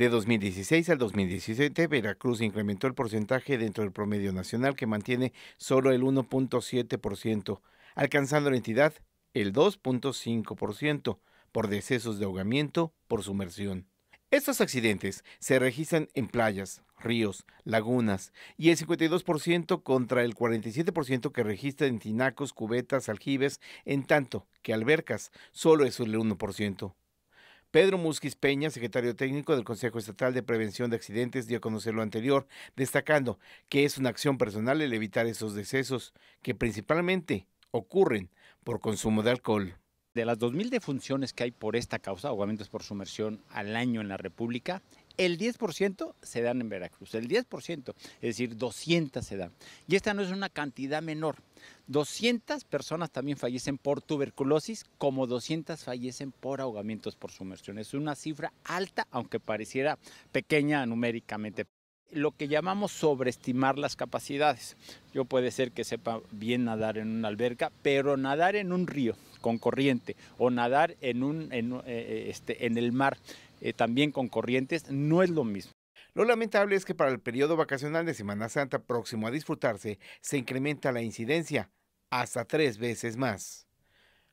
De 2016 al 2017, Veracruz incrementó el porcentaje dentro del promedio nacional que mantiene solo el 1.7%, alcanzando la entidad el 2.5% por decesos de ahogamiento por sumersión. Estos accidentes se registran en playas, ríos, lagunas y el 52% contra el 47% que registra en tinacos, cubetas, aljibes, en tanto que albercas solo es el 1%. Pedro Musquiz Peña, secretario técnico del Consejo Estatal de Prevención de Accidentes, dio a conocer lo anterior, destacando que es una acción personal el evitar esos decesos, que principalmente ocurren por consumo de alcohol. De las 2.000 defunciones que hay por esta causa, ahogamientos por sumersión al año en la República, el 10% se dan en Veracruz, el 10%, es decir, 200 se dan. Y esta no es una cantidad menor. 200 personas también fallecen por tuberculosis, como 200 fallecen por ahogamientos por sumersión. Es una cifra alta, aunque pareciera pequeña numéricamente lo que llamamos sobreestimar las capacidades. Yo puede ser que sepa bien nadar en una alberca, pero nadar en un río con corriente o nadar en, un, en, eh, eh, este, en el mar eh, también con corrientes no es lo mismo. Lo lamentable es que para el periodo vacacional de Semana Santa próximo a disfrutarse se incrementa la incidencia hasta tres veces más.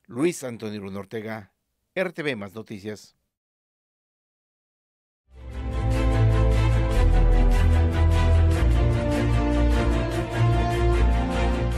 Luis Antonio Ortega, RTV Más Noticias.